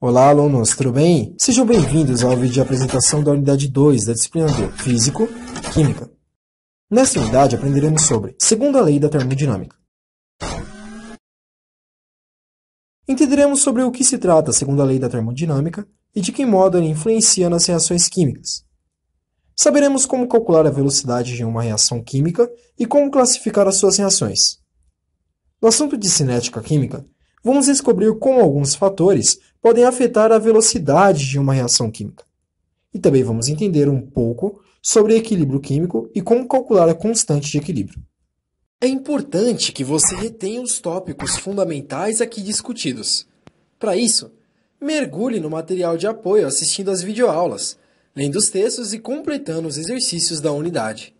Olá, alunos, tudo bem? Sejam bem-vindos ao vídeo de apresentação da unidade 2 da disciplina de Físico, Química. Nesta unidade aprenderemos sobre segunda lei da termodinâmica. Entenderemos sobre o que se trata a segunda lei da termodinâmica e de que modo ela influencia nas reações químicas. Saberemos como calcular a velocidade de uma reação química e como classificar as suas reações. No assunto de cinética química, vamos descobrir como alguns fatores podem afetar a velocidade de uma reação química. E também vamos entender um pouco sobre equilíbrio químico e como calcular a constante de equilíbrio. É importante que você retenha os tópicos fundamentais aqui discutidos. Para isso, mergulhe no material de apoio assistindo às videoaulas, lendo os textos e completando os exercícios da unidade.